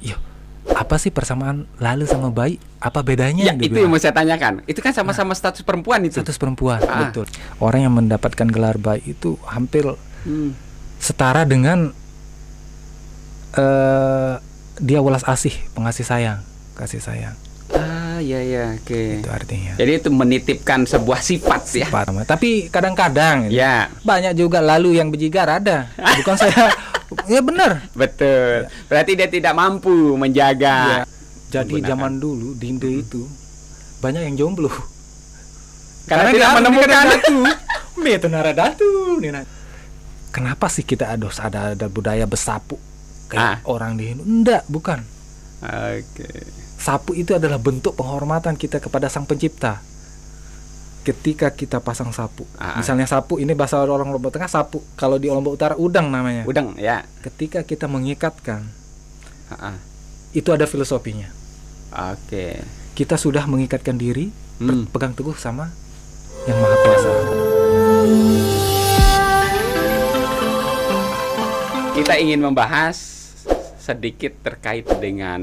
yo iya. apa sih persamaan lalu sama bayi? Apa bedanya? Ya, itu yang mau saya tanyakan. Itu kan sama-sama nah, status perempuan itu. Status perempuan, ah. betul. Orang yang mendapatkan gelar bayi itu hampir hmm. setara dengan uh, dia welas asih, pengasih sayang, kasih sayang. Ah, ya ya, oke. Okay. Itu artinya. Jadi itu menitipkan sebuah sifat, ya. sifat. ya. Tapi kadang-kadang gitu. ya. banyak juga lalu yang bejigar ada. Bukan saya Iya benar betul ya. berarti dia tidak mampu menjaga ya. jadi zaman dulu dinde hmm. itu banyak yang jomblo karena, karena tidak menemukan itu. metonara datu kenapa sih kita ada ada, ada budaya besapu kayak ah. orang di Hindu enggak bukan oke okay. sapu itu adalah bentuk penghormatan kita kepada sang pencipta ketika kita pasang sapu. Aa. Ah, ah. Misalnya sapu ini bahasa orang Lombok Tengah sapu, kalau di Lombok Utara udang namanya. Udang, ya. Ketika kita mengikatkan. Aa. Ah, itu ada filosofinya. Oke. Okay. Kita sudah mengikatkan diri hmm. pegang teguh sama yang Maha Kuasa. Kita ingin membahas sedikit terkait dengan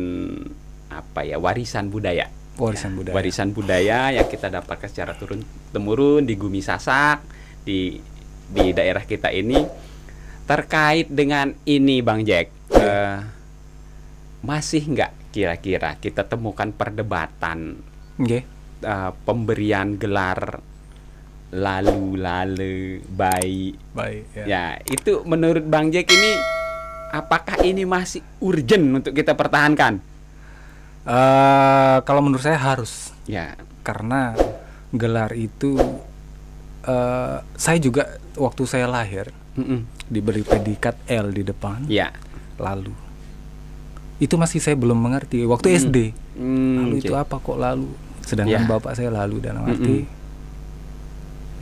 apa ya warisan budaya warisan budaya. Warisan budaya yang kita dapatkan secara turun temurun di Gumi Sasak di di daerah kita ini terkait dengan ini Bang Jack. Uh, masih nggak kira-kira kita temukan perdebatan okay. uh, eh, pemberian gelar lalu lalu bayi baik ya. ya itu menurut Bang Jack ini apakah ini masih urgent untuk kita pertahankan Uh, kalau menurut saya harus. Ya. Karena gelar itu uh, saya juga waktu saya lahir mm -mm. diberi predikat L di depan. Ya. Lalu itu masih saya belum mengerti waktu mm. SD. Mm, lalu okay. itu ya. apa kok lalu? Sedangkan ya. bapak saya lalu dan arti. Mm -mm.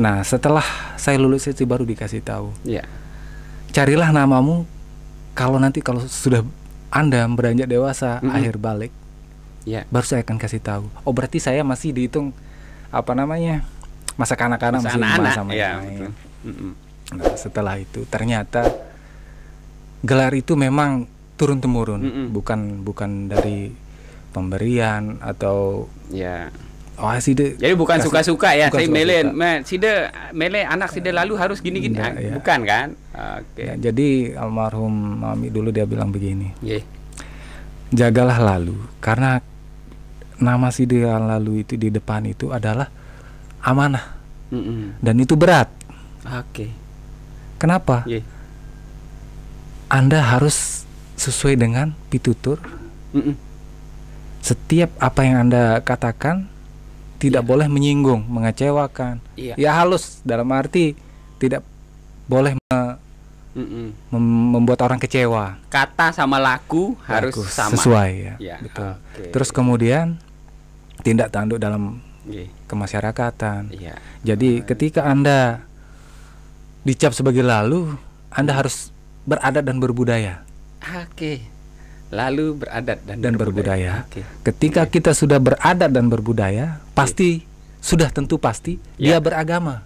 Nah setelah saya lulus itu baru dikasih tahu. Ya. Carilah namamu kalau nanti kalau sudah anda beranjak dewasa mm -hmm. akhir balik yeah. baru saya akan kasih tahu oh berarti saya masih dihitung apa namanya masa kanak-kanak masih anak-anak sama ya, yeah, nah setelah itu ternyata gelar itu memang turun temurun mm -mm. bukan bukan dari pemberian atau ya yeah. Oh, side. Jadi bukan suka-suka ya. Bukan saya mele, sih side mele anak side lalu harus gini-gini. Nah, ya. Bukan kan? Oke. Okay. Ya, nah, jadi almarhum mami dulu dia bilang begini. Yeah. Jagalah lalu karena nama si dia lalu itu di depan itu adalah amanah mm -mm. dan itu berat. Oke. Okay. Kenapa? Yeah. Anda harus sesuai dengan pitutur. Mm -mm. Setiap apa yang Anda katakan tidak yeah. boleh menyinggung, mengecewakan. Yeah. Ya halus dalam arti tidak boleh me mm -mm. membuat orang kecewa. Kata sama laku, laku harus sama. Sesuai ya. Yeah. Betul. Okay. Terus kemudian Tindak tanduk dalam iya. kemasyarakatan. Yeah. Jadi uh, ketika iya. Anda dicap sebagai lalu, Anda hmm. harus beradat dan berbudaya. Oke. Lalu beradat dan, dan berbudaya. berbudaya. Ketika okay. kita sudah beradat dan berbudaya, iya. pasti sudah tentu pasti yeah. dia beragama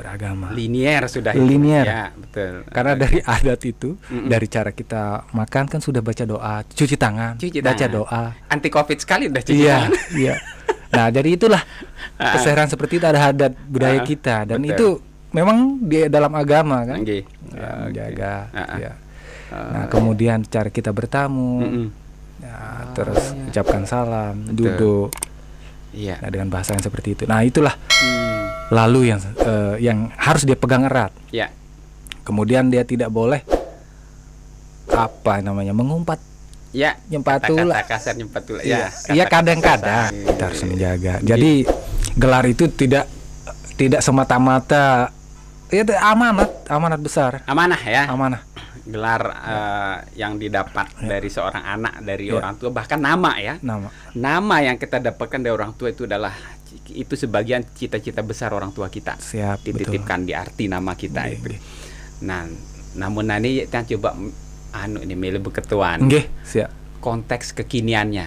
beragama. Linier sudah Linier. Ya, betul. Karena dari adat itu, mm -mm. dari cara kita makan kan sudah baca doa, cuci tangan, cuci baca doa. Anti Covid sekali udah cuci iya, tangan. Iya. Nah, dari itulah ah. keseharian seperti itu ada adat budaya ah, kita dan betul. itu memang di dalam agama kan. Okay. okay. Jaga. Ya. Ah, iya. Nah, kemudian cara kita bertamu. Mm Ya, terus iya. ucapkan salam, duduk. Iya. Nah, dengan bahasa yang seperti itu. Nah, itulah hmm. lalu yang uh, yang harus dia pegang erat. Iya. Kemudian dia tidak boleh apa namanya mengumpat Ya, nyempatulah Kata, Kata kasar nyempatulah Iya. Ya, iya, iya kadang-kadang kita iya. harus menjaga. Jadi gelar itu tidak tidak semata-mata ya amanat, amanat besar. Amanah ya. Amanah gelar uh, yang didapat ya. dari seorang anak dari ya. orang tua bahkan nama ya nama nama yang kita dapatkan dari orang tua itu adalah itu sebagian cita-cita besar orang tua kita Siap, dititipkan di arti nama kita Gih, iya, itu Gih. Iya. nah namun nanti kita coba anu ini milih beketuan konteks kekiniannya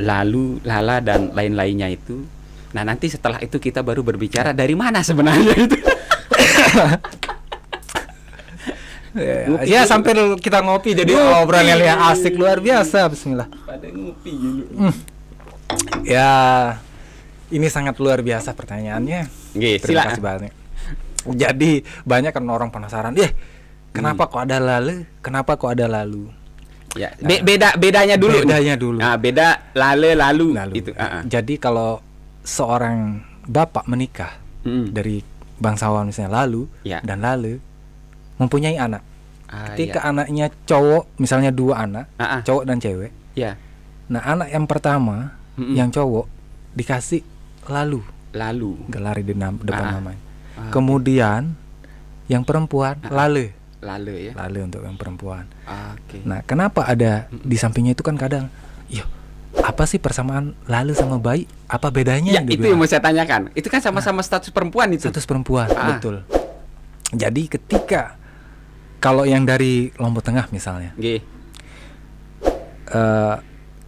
lalu lala dan lain-lainnya itu nah nanti setelah itu kita baru berbicara dari mana sebenarnya itu Iya, iya. Ya, gitu. sampai kita ngopi jadi ngopi. obrolan asik luar biasa bismillah. Pada ngopi dulu. Hmm. Ya ini sangat luar biasa pertanyaannya. Terima kasih banyak. Jadi banyak kan orang penasaran, "Eh, kenapa hmm. kok ada lalu? Kenapa kok ada lalu?" Ya, nah, be beda bedanya dulu. Bedanya dulu. Nah, beda lale lalu, lalu. itu. Uh ah, -uh. Ah. Jadi kalau seorang bapak menikah hmm. dari bangsawan misalnya lalu ya. dan lalu mempunyai anak. Ah, Ketika iya. anaknya cowok, misalnya dua anak, ah, ah. cowok dan cewek. Ya. Nah, anak yang pertama, mm -mm. yang cowok dikasih lalu. Lalu. Gelari di depan ah, namanya. Ah. ah Kemudian yang perempuan ah. lalu ah. lalu ya. Lale untuk yang perempuan. Ah, Oke. Okay. Nah, kenapa ada mm -mm. di sampingnya itu kan kadang, iya apa sih persamaan lalu sama baik? Apa bedanya? Ya, itu yang mau saya tanyakan. Itu kan sama-sama nah, status perempuan itu. Status perempuan, ah. betul. Jadi ketika kalau yang dari Lombok Tengah misalnya. Nggih. Uh,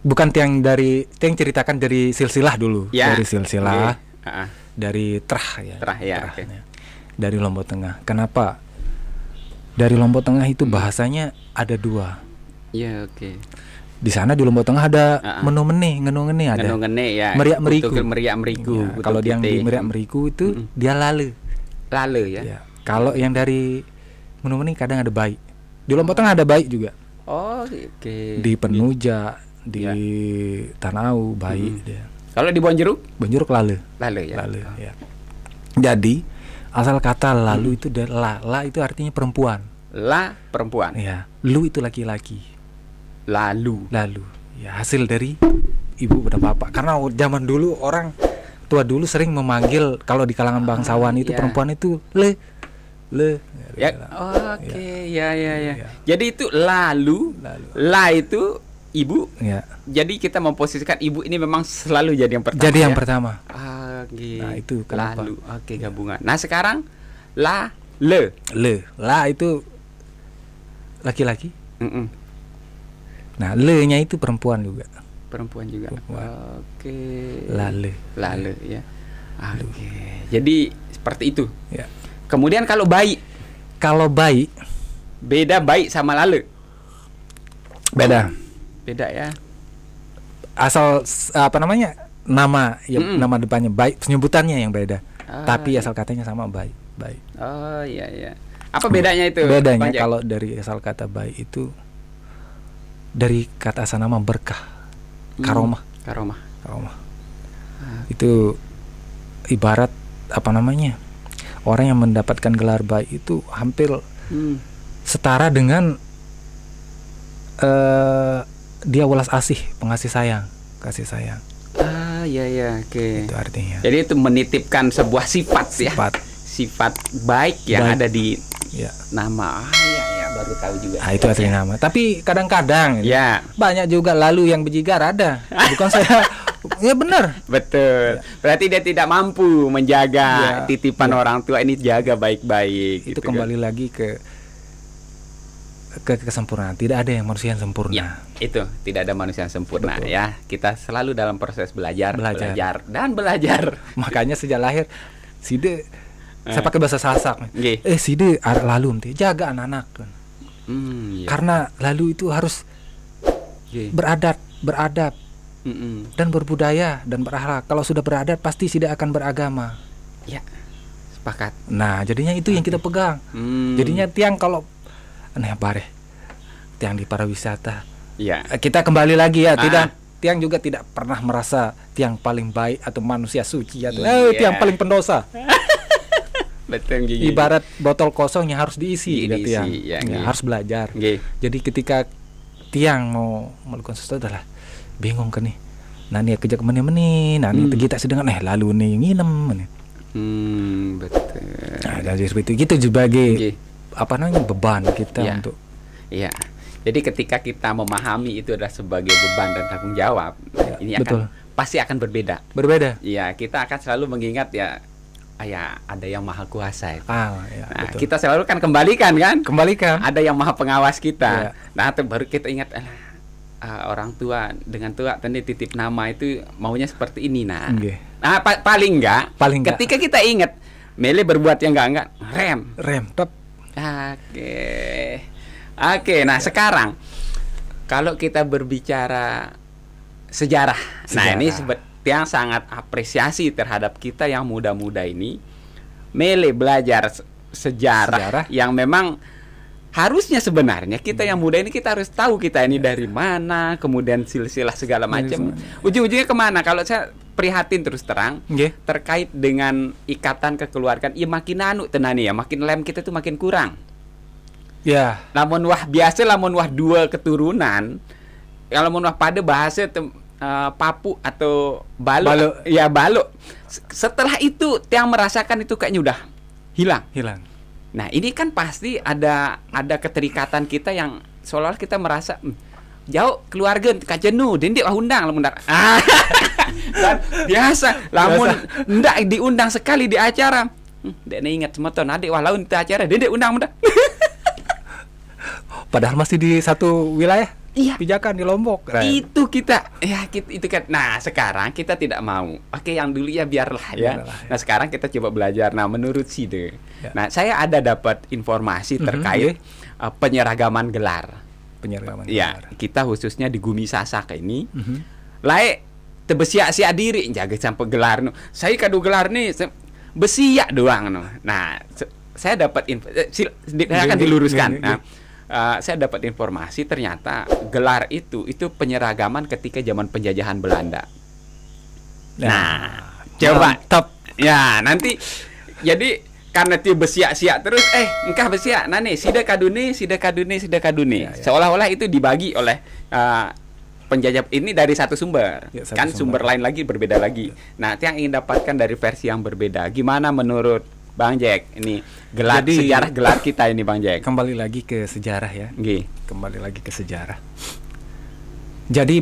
bukan tiang dari tiang ceritakan dari silsilah dulu, ya. dari silsilah. Uh -uh. Dari Terah ya. Terah ya. Terah, okay. Dari Lombok Tengah. Kenapa? Dari Lombok Tengah itu hmm. bahasanya ada dua. Iya, oke. Okay di sana di Lombok Tengah ada uh meni, ngenu ngeni ada. ngeni ya. Meriak meriku. Meriak meriku. Ya, kalau yang di meriak meriku itu mm dia lalu, lalu ya. ya. Kalau yang dari menu menu kadang ada baik, di Lombok Tengah ada baik juga oh oke okay. di Penuja di ya. Tanau baik. hmm. dia kalau di Bonjeruk Bonjeruk lale lale ya lale oh. ya jadi asal kata lalu hmm. itu dari la la itu artinya perempuan la perempuan ya lu itu laki-laki lalu lalu ya hasil dari ibu dan bapak karena zaman dulu orang tua dulu sering memanggil kalau di kalangan ah, bangsawan ah, itu iya. perempuan itu le le. Ya, ya. Oke, okay, ya. ya ya ya. Jadi itu lalu, lalu. la itu ibu. Ya. Jadi kita memposisikan ibu ini memang selalu jadi yang pertama. Jadi yang ya? pertama. okay. Nah, itu kenapa? Lalu. Oke, okay, ya. gabungan. Nah, sekarang la le. Le. La itu laki-laki. Mm -mm. Nah, le-nya itu perempuan juga. Perempuan juga. Perempuan. Oke. Okay. Lale. Lale ya. Oke. Okay. Jadi seperti itu. Ya. Kemudian kalau baik, Kalau baik Beda baik sama lalu. Beda. Beda ya. Asal apa namanya? Nama ya mm -mm. nama depannya baik penyebutannya yang beda. Ah, Tapi iya. asal katanya sama baik, baik. Oh iya iya. Apa bedanya itu? Bedanya Panjang? kalau dari asal kata baik itu dari kata asal nama berkah. Hmm, karomah. Hmm, karomah. Karomah. Ah. Itu ibarat apa namanya? orang yang mendapatkan gelar baik itu hampir hmm. setara dengan uh, dia welas asih, pengasih sayang, kasih sayang. Ah, ya ya, oke. Okay. Itu artinya. Jadi itu menitipkan sebuah sifat, ya. sifat. ya. Sifat baik yang baik. ada di ya. nama. Ah, ya ya, baru tahu juga. Ah, itu artinya nama. Tapi kadang-kadang ya. banyak juga lalu yang berjigar ada. Bukan saya Iya benar. Betul. Ya. Berarti dia tidak mampu menjaga ya. titipan ya. orang tua ini jaga baik-baik. Itu gitu kan. kembali kan. lagi ke ke kesempurnaan. Tidak ada yang manusia yang sempurna. Ya, itu tidak ada manusia yang sempurna Betul. ya. Kita selalu dalam proses belajar, belajar, belajar dan belajar. Makanya sejak lahir Sidi, eh. saya pakai bahasa Sasak. Gih. Eh Side lalu nanti jaga anak-anak. Hmm, iya. Karena lalu itu harus Gih. beradat, beradab mm-hmm. dan berbudaya dan berakhlak. Kalau sudah beradat pasti tidak akan beragama. Ya, sepakat. Nah, jadinya itu okay. yang kita pegang. Mm. Jadinya tiang kalau aneh bareh tiang di para wisata. Ya. Eh, kita kembali lagi ya, ah. tidak tiang juga tidak pernah merasa tiang paling baik atau manusia suci atau yeah. Iya. tiang paling pendosa. Ibarat botol kosong yang harus diisi, diisi ya, tiang. Ya, ya, harus belajar. Gini. Jadi ketika tiang mau melakukan sesuatu adalah bingung kan nih nani kerja ke mana-mana nani hmm. kita sedang eh lalu nih nginem mana hmm betul nah, jadi seperti itu gitu sebagai okay. apa namanya beban kita yeah. untuk ya jadi ketika kita memahami itu adalah sebagai beban dan tanggung jawab ya, ini betul. akan pasti akan berbeda berbeda iya kita akan selalu mengingat ya ayah ada yang maha kuasa Ah, ya, nah, betul. kita selalu kan kembalikan kan? Kembalikan. Ada yang maha pengawas kita. Ya. Nah, baru kita ingat uh, orang tua dengan tua tadi titip nama itu maunya seperti ini nah. Okay. Nah pa paling enggak paling enggak. ketika kita ingat Mele berbuat yang enggak enggak rem. Rem. Top. Oke. Okay. Oke, okay, nah ya. sekarang kalau kita berbicara sejarah. sejarah. Nah, ini yang sangat apresiasi terhadap kita yang muda-muda ini. Mele belajar sejarah, sejarah yang memang harusnya sebenarnya kita hmm. yang muda ini kita harus tahu kita ini iya. dari mana kemudian silsilah segala iya, macam ujung-ujungnya kemana kalau saya prihatin terus terang yeah. terkait dengan ikatan kekeluargaan ya makin anu tenani ya makin lem kita tuh makin kurang ya Namun wah biasa namun wah dua keturunan kalau namun wah pada bahasa uh, papu atau balu, balu. ya balu setelah itu yang merasakan itu kayaknya udah hilang hilang Nah, ini kan pasti ada ada keterikatan kita yang seolah-olah kita merasa hmm, jauh keluarga kajenu dendi lah undang lah undang. Ah, biasa, lamun ndak diundang sekali di acara. Hmm, ingat semua tuh adik wah laun acara dendi undang undang. Padahal masih di satu wilayah Iya. Pijakan di Lombok. Keren. Itu kita. Ya, kita, itu kan. Nah, sekarang kita tidak mau. Oke, yang dulu ya biarlah ya. Biarlah, ya. Nah, sekarang kita coba belajar. Nah, menurut Side. Ya. Nah, saya ada dapat informasi mm-hmm. terkait mm -hmm. uh, penyeragaman gelar. Penyeragaman ya, kita khususnya di Gumi Sasak ini. Mm -hmm. Lae tebesiak si adiri jaga sampai gelar. nu. Saya kadu gelar nih besiak doang no. Nah, saya dapat info eh, akan diluruskan. Nah, uh, saya dapat informasi ternyata gelar itu itu penyeragaman ketika zaman penjajahan Belanda. Nah, nah coba top. Ya, nanti jadi karena tiu besiak siak terus eh engkah besiak nani sida kaduni sida kaduni sida kaduni ya, ya. seolah-olah itu dibagi oleh uh, penjajah ini dari satu sumber ya, satu kan sumber. sumber lain lagi berbeda lagi ya. nah yang ingin dapatkan dari versi yang berbeda gimana menurut Bang Jack, ini gelar Jadi, sejarah gelar kita ini Bang Jack. Kembali lagi ke sejarah ya. Gih. Kembali lagi ke sejarah. Jadi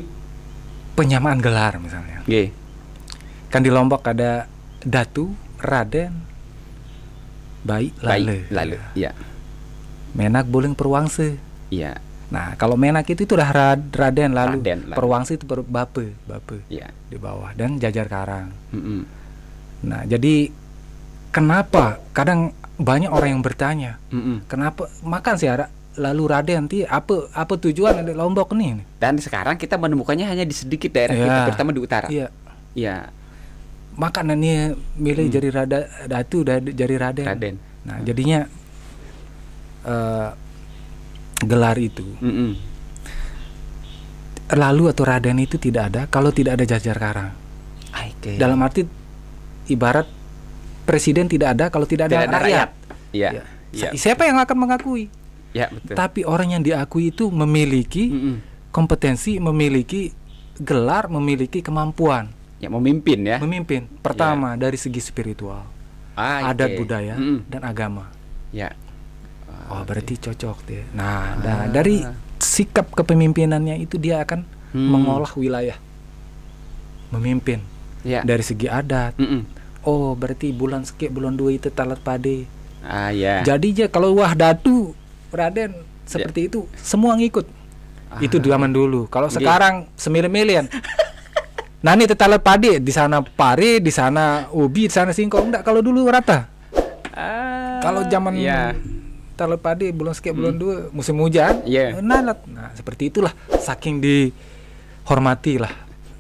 penyamaan gelar misalnya. Gih. Kan di Lombok ada Datu, Raden, Baik Lale. Baik Lale, ya. Menak Buling Perwangse. Iya. Nah, kalau Menak itu itu udah Raden lalu Raden, lalu. itu bape, bape. Iya. Di bawah dan Jajar Karang. Mm -mm. Nah, jadi kenapa kadang banyak orang yang bertanya mm kenapa makan sih ada lalu Raden nanti apa apa tujuan dari Lombok nih dan sekarang kita menemukannya hanya di sedikit daerah yeah. kita iya. terutama di utara iya iya ini milih mm. jari rada datu jari Raden Raden nah mm. jadinya uh, gelar itu mm -mm. lalu atau Raden itu tidak ada kalau tidak ada jajar karang okay. dalam arti ibarat presiden tidak ada kalau tidak, tidak ada, ada rakyat. rakyat. Ya. Ya. Siapa yang akan mengakui? Ya, betul. Tapi orang yang diakui itu memiliki mm -mm. kompetensi, memiliki gelar, memiliki kemampuan. Ya, memimpin ya. Memimpin. Pertama ya. dari segi spiritual, ah, iya. adat budaya mm -mm. dan agama. Ya. Oh, oh berarti iya. cocok deh. Nah, ah. dari sikap kepemimpinannya itu dia akan hmm. mengolah wilayah, memimpin. Ya. Dari segi adat. Mm -mm oh berarti bulan sekian bulan dua itu talat pade ah ya jadi aja kalau wah datu raden seperti yeah. itu semua ngikut ah. itu zaman dulu kalau yeah. sekarang semir milian. nah ini talat pade di sana pare di sana ubi di sana singkong enggak kalau dulu rata ah, kalau zaman yeah talat padi bulan sekian hmm. bulan dua musim hujan yeah. nalat nah seperti itulah saking dihormati lah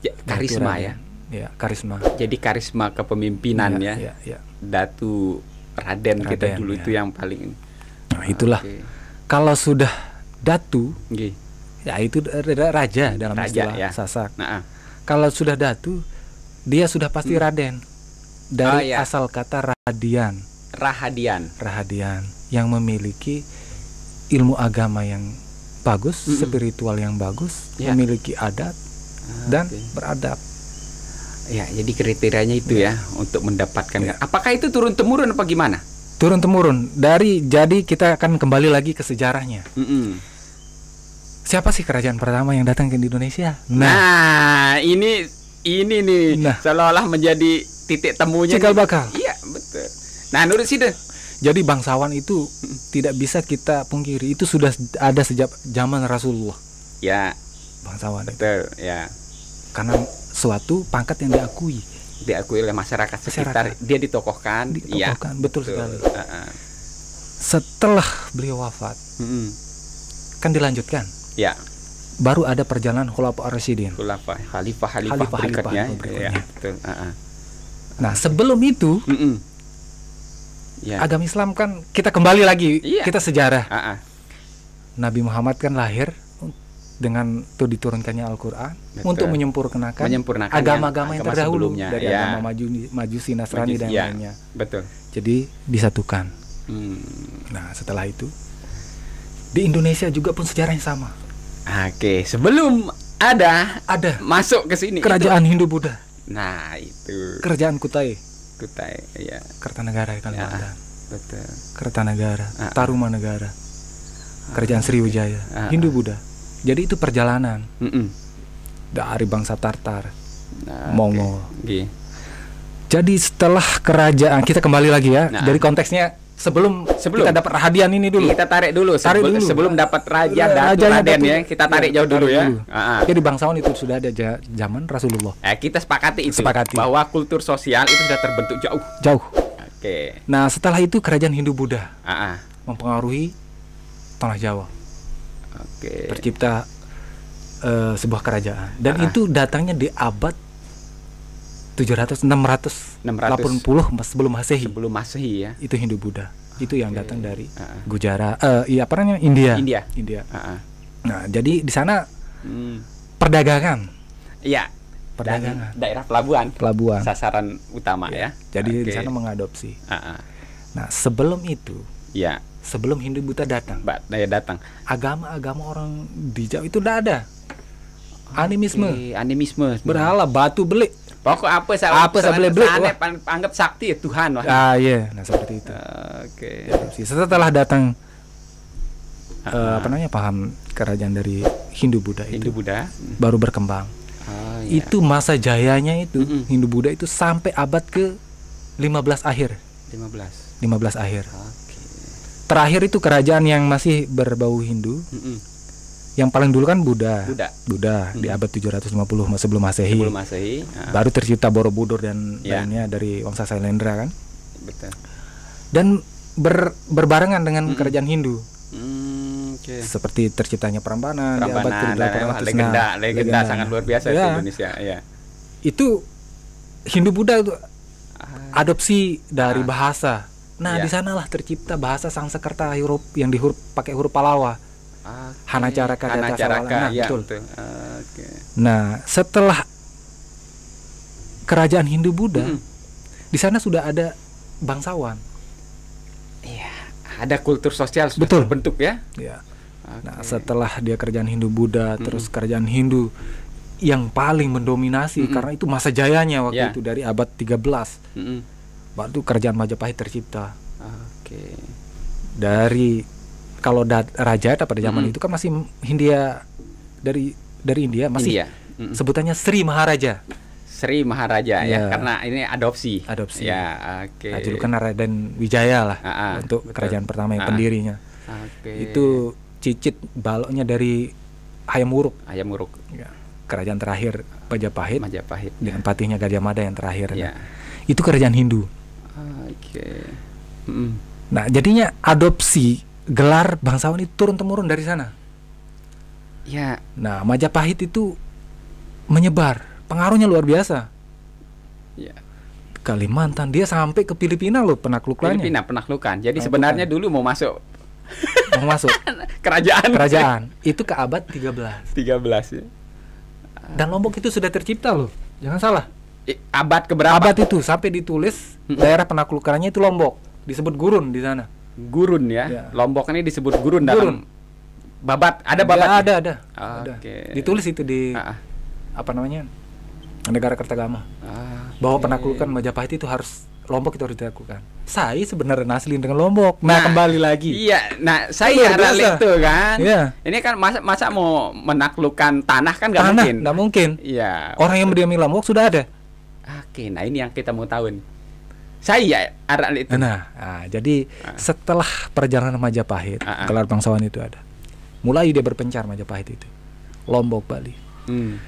ya, karisma ya ya karisma jadi karisma kepemimpinan ya, ya, ya, ya. datu Raden, Raden kita dulu ya. itu yang paling nah, itulah okay. kalau sudah datu okay. ya itu raja dalam raja, istilah ya. sasak nah, ah. kalau sudah datu dia sudah pasti hmm. Raden dari oh, ya. asal kata Radian Rahadian Rahadian yang memiliki ilmu agama yang bagus, mm -mm. spiritual yang bagus, ya. memiliki adat ah, dan okay. beradab. Ya, jadi kriterianya itu ya, ya untuk mendapatkan. Ya. Apakah itu turun temurun apa gimana? Turun temurun. Dari jadi kita akan kembali lagi ke sejarahnya. Mm -mm. Siapa sih kerajaan pertama yang datang ke Indonesia? Nah, nah ini ini nih nah. seolah-olah menjadi titik temunya. Cikal bakal. Iya, betul. Nah, menurut sih deh. Jadi bangsawan itu tidak bisa kita pungkiri. Itu sudah ada sejak zaman Rasulullah. Ya. Bangsawan. Betul, ya. Karena suatu pangkat yang diakui diakui oleh masyarakat sekitar masyarakat. dia ditokohkan iya. ditokohkan ya, betul, betul sekali uh -uh. setelah beliau wafat uh -uh. kan dilanjutkan ya baru ada perjalanan Khulafa residen Khulafa Khalifah Khalifah, Khalifah berikutnya, Khalifah berikutnya. Ya, betul uh -uh. nah sebelum itu uh -uh. Ya. agama Islam kan kita kembali lagi ya. kita sejarah uh -uh. Nabi Muhammad kan lahir dengan tuh diturunkannya Al-Qur'an untuk menyempurnakan agama-agama yang, terdahulu dari ya. agama maju Majusi Nasrani dan ya. lainnya. Betul. Jadi disatukan. Hmm. Nah, setelah itu di Indonesia juga pun sejarahnya sama. Oke, sebelum ada ada masuk ke sini kerajaan Hindu Buddha. Nah, itu. Kerajaan Kutai. Kutai, ya. Kertanegara ya, Kalimantan. Ya, betul. Kertanegara, ah. Tarumanegara. Ah. Kerajaan Sriwijaya, ah, Hindu Buddha jadi itu perjalanan mm -mm. dari bangsa Tartar nah, Mongol okay. jadi setelah kerajaan kita kembali lagi ya nah. dari konteksnya sebelum sebelum kita dapat ini dulu kita tarik dulu tarik sebelum, dulu sebelum dapat raja Datu Raden ya kita tarik ya, jauh dulu ya dulu. Ah, ah. jadi bangsawan itu sudah ada zaman Rasulullah eh, kita sepakati itu sepakati. bahwa kultur sosial itu sudah terbentuk jauh jauh oke okay. nah setelah itu kerajaan Hindu Buddha ah. ah. mempengaruhi tanah Jawa okay. tercipta uh, sebuah kerajaan dan uh ah. -huh. itu datangnya di abad 700 600 680 sebelum Masehi. Sebelum Masehi ya. Itu Hindu Buddha. okay. itu yang datang dari uh ah, -uh. Ah. Gujarat uh, eh, iya apa namanya India. India. India. Uh -uh. Nah, jadi di sana hmm. perdagangan. Iya. Perdagangan. Dan daerah pelabuhan. Pelabuhan. Sasaran utama ya. ya. Jadi okay. di sana mengadopsi. Uh -uh. Nah, sebelum itu ya sebelum Hindu Buddha datang. Ba ya datang. Agama-agama orang di Jawa itu tidak ada. Animisme. Okay, animisme. Berhala batu belik. Pokok apa sih, apa sih belik belik. anggap sakti ya Tuhan Wah. Ah iya, yeah. nah seperti itu. Oke. Okay. Setelah datang uh, apa namanya paham kerajaan dari Hindu Buddha itu. Hindu Buddha baru berkembang. Oh, yeah. Iya. Itu masa jayanya itu mm -hmm. Hindu Buddha itu sampai abad ke 15 akhir. 15. 15 akhir. Ah terakhir itu kerajaan yang masih berbau Hindu. Mm -mm. Yang paling dulu kan Buddha. Buddha. Buddha -hmm. di abad 750 sebelum Masehi. Sebelum Masehi. Uh. Baru tercipta Borobudur dan yeah. lainnya dari Wangsa Sailendra kan. Betul. Dan ber, berbarengan dengan -hmm. kerajaan Hindu. Mm, okay. Seperti terciptanya Prambanan, Prambanan di abad ke-800. Legenda, legenda, legenda sangat luar biasa ya. di Indonesia, ya. Itu Hindu Buddha itu ah. adopsi dari ah. bahasa Nah, yeah. di sanalah tercipta bahasa Sangsekerta huruf yang dihuruf pakai huruf Palawa. Okay. Hanacaraka Hanacaraka, nah, ya, betul. okay. Nah, setelah kerajaan Hindu Buddha, hmm. di sana sudah ada bangsawan. Iya, ada kultur sosial sudah betul. terbentuk ya. Yeah. Okay. Nah, setelah dia kerajaan Hindu Buddha, hmm. terus kerajaan Hindu yang paling mendominasi hmm. karena itu masa jayanya waktu yeah. itu dari abad 13. Hmm Waktu kerajaan Majapahit tercipta. Ah, oke. Okay. Dari kalau raja pada zaman mm itu kan masih Hindia dari dari India masih India. Mm sebutannya Sri Maharaja. Sri Maharaja ya, ya karena ini adopsi. Adopsi. Ya, oke. Okay. Nah, julukan Raden Wijaya lah uh untuk betul. kerajaan pertama yang pendirinya. Okay. Itu cicit baloknya dari Hayam Wuruk. Hayam Wuruk. Ya. Kerajaan terakhir Majapahit. Majapahit. Dengan patihnya Gajah Mada yang terakhir. Ya. Nah. Itu kerajaan Hindu. Oke. Okay. Nah, jadinya adopsi gelar bangsawan itu turun temurun dari sana. Ya. Nah, Majapahit itu menyebar, pengaruhnya luar biasa. Ya. Kalimantan dia sampai ke Filipina loh penaklukannya. Filipina penaklukan. Jadi penaklukan. sebenarnya dulu mau masuk mau masuk kerajaan. Kerajaan. Itu ke abad 13. 13 ya. Dan Lombok itu sudah tercipta loh. Jangan salah abad keberapa? Abad itu sampai ditulis daerah penaklukannya itu Lombok, disebut gurun di sana. Gurun ya. ya. Lombok ini disebut gurun, gurun. babat. Ada ya, babat? Ya, ada, ada. Okay. Ditulis itu di ah, ah. apa namanya? Negara Kertagama. Ah, okay. Bahwa penaklukan Majapahit itu harus Lombok itu harus dilakukan. Saya sebenarnya naslin dengan Lombok. Nah, nah kembali lagi. Iya, nah saya ada itu kan. Iya. Ini kan masa masa mau menaklukkan tanah kan nggak mungkin. Nggak mungkin. Iya. Orang yang mendiami Lombok sudah ada. Oke, Nah, ini yang kita mau tahu nih. Saya arah itu. Nah, nah jadi uh. setelah perjalanan Majapahit, uh -uh. gelar bangsawan itu ada. Mulai dia berpencar Majapahit itu. Lombok, Bali. Hmm.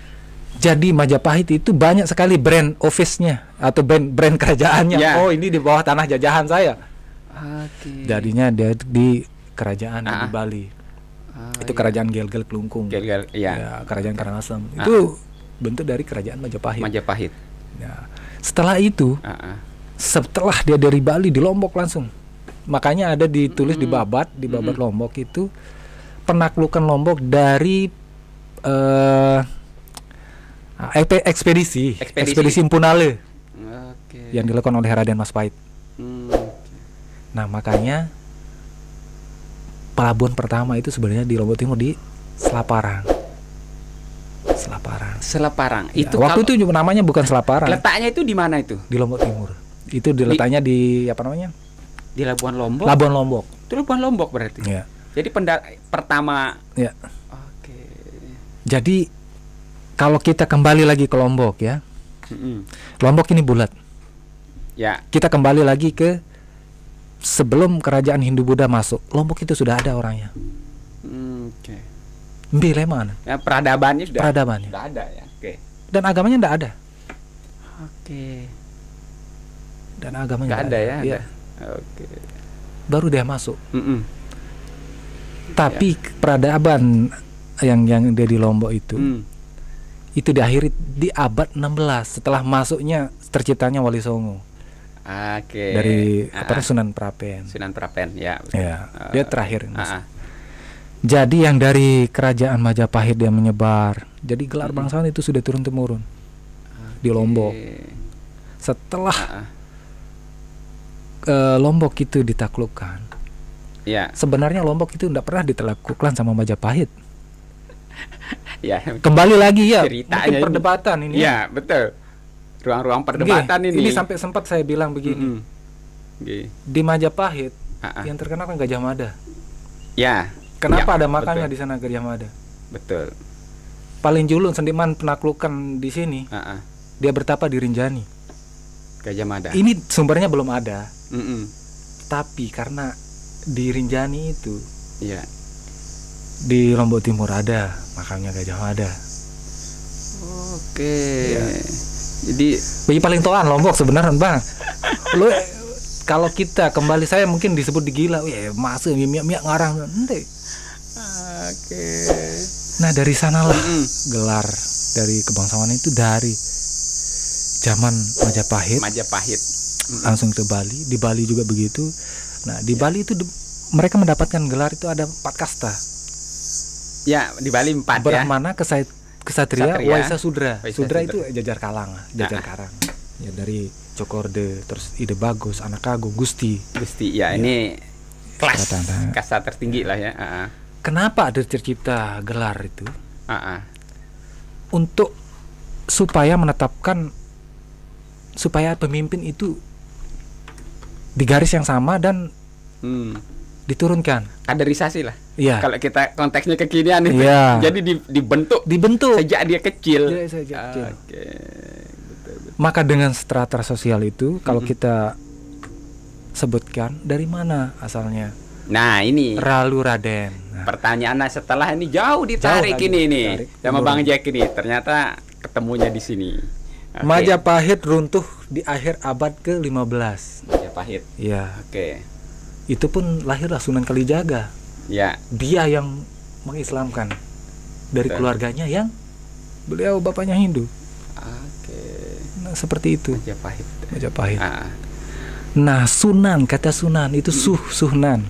Jadi Majapahit itu banyak sekali brand office-nya atau brand brand kerajaannya. Yeah. Oh, ini di bawah tanah jajahan saya. Okay. Jadinya dia di kerajaan uh di Bali. Ah, itu iya. kerajaan Gelgel Kelungkung. Gelgel, iya. Ya, kerajaan Karangasem. Ah. Itu bentuk dari kerajaan Majapahit. Majapahit. Ya. Setelah itu, uh -uh. setelah dia dari Bali di Lombok langsung. Makanya ada ditulis mm -hmm. di Babat, di Babat mm -hmm. Lombok itu penaklukan Lombok dari uh, ekspedisi, ekspedisi ekspedisi Impunale. Okay. Yang dilakukan oleh Raden Pahit. Mm, Nah, makanya pelabuhan pertama itu sebenarnya di Lombok Timur di Selaparang. Selaparang. Selaparang. Ya, itu waktu itu namanya bukan Selaparang. Letaknya itu di mana itu? Di Lombok Timur. Itu diletaknya di, di apa namanya? Di Labuan Lombok. Labuan Lombok. Itu Labuan Lombok berarti. Ya. Jadi pendar pertama. Ya. Oke. Jadi kalau kita kembali lagi ke Lombok ya. Lombok ini bulat. Ya. Kita kembali lagi ke sebelum kerajaan Hindu Buddha masuk, Lombok itu sudah ada orangnya. Mm, oke. Okay. Dilema. Ya, peradabannya sudah. Peradabannya. Sudah ada ya. Oke. Okay. Dan agamanya tidak ada. Oke. Okay. Dan agamanya tidak ada, ada ya. Iya. Oke. Okay. Baru dia masuk. Mm -mm. Tapi ya. peradaban yang yang dia di Lombok itu. Mm. Itu diakhiri di abad 16 setelah masuknya terciptanya Wali Songo. Oke. Okay. Dari ah, apa ah. Sunan Prapen. Sunan Prapen, ya. Iya. dia terakhir. Uh, uh. Jadi yang dari kerajaan Majapahit yang menyebar. Jadi gelar hmm. bangsawan itu sudah turun temurun di Lombok. Setelah uh. Uh, Lombok itu ditaklukkan, ya. sebenarnya Lombok itu tidak pernah ditaklukkan sama Majapahit. ya, kembali lagi ya, Ceritanya perdebatan ini. ini. Ya betul, ruang-ruang perdebatan Gih, ini. Ini sampai sempat saya bilang begini. Mm -hmm. Di Majapahit uh -uh. yang terkenal kan Gajah Mada. Ya Kenapa ya, ada makanya di sana Gajah Mada? Betul. Paling Julun Sendiman penaklukan di sini. Uh -uh. Dia bertapa di Rinjani. Gajah Mada. Ini sumbernya belum ada. Mm -mm. Tapi karena di Rinjani itu. Iya. Yeah. Di Lombok Timur ada makamnya Gajah Mada. Oke. Ya. Jadi bagi paling toan Lombok sebenarnya, Bang. Lu kalau kita kembali saya mungkin disebut digila, ya masuk miak-miak ngarang. Ente okay. nah dari sanalah mm. gelar dari kebangsawan itu dari zaman Majapahit Majapahit mm. langsung ke Bali di Bali juga begitu nah di yeah. Bali itu mereka mendapatkan gelar itu ada empat kasta ya di Bali empat ya. Brahmana ya. Kesait kesatria, kesatria Waisa Sudra Waisa Sudra, itu jajar kalang jajar nah. karang ya dari Cokorde terus ide bagus anak Kago Gusti Gusti ya, ya. ini kelas kasta tertinggi lah ya uh ah, -huh. Ah kenapa ada tercipta gelar itu? Uh -uh. Untuk supaya menetapkan supaya pemimpin itu di garis yang sama dan hmm. diturunkan. Kaderisasi lah. Iya. Kalau kita konteksnya kekinian itu. Iya. Jadi dibentuk. Dibentuk. Sejak dia kecil. Iya, sejak oh, kecil. Okay. Maka dengan strata sosial itu kalau -hmm. kita sebutkan dari mana asalnya. Nah ini. Ralu Raden. Nah. Pertanyaannya setelah ini jauh ditarik jauh ini nih sama Bang Jack ini. Ternyata ketemunya di sini. Okay. Majapahit runtuh di akhir abad ke-15. Majapahit. Iya. Oke. Okay. Itu pun lahirlah Sunan Kalijaga. Ya. Dia yang mengislamkan dari Betul. keluarganya yang beliau bapaknya Hindu. Oke. Nah, seperti itu. Majapahit. Majapahit. Ah. Nah, Sunan kata Sunan itu suh Sunan.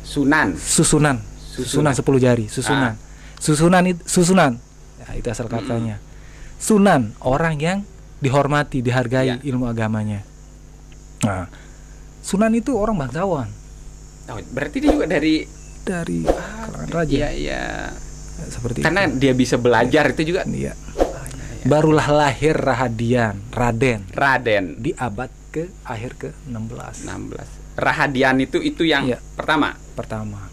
Sunan. Susunan susunan sepuluh jari susunan ah. susunan itu susunan ya, itu asal katanya mm -hmm. sunan orang yang dihormati dihargai ya. ilmu agamanya nah sunan itu orang bangsawan oh, berarti dia juga dari dari ah, raja iya, iya. Ya, seperti karena itu. dia bisa belajar ya. itu juga iya. Oh, iya, iya. barulah lahir Rahadian Raden Raden di abad ke akhir ke 16 16 Rahadian itu itu yang ya. pertama pertama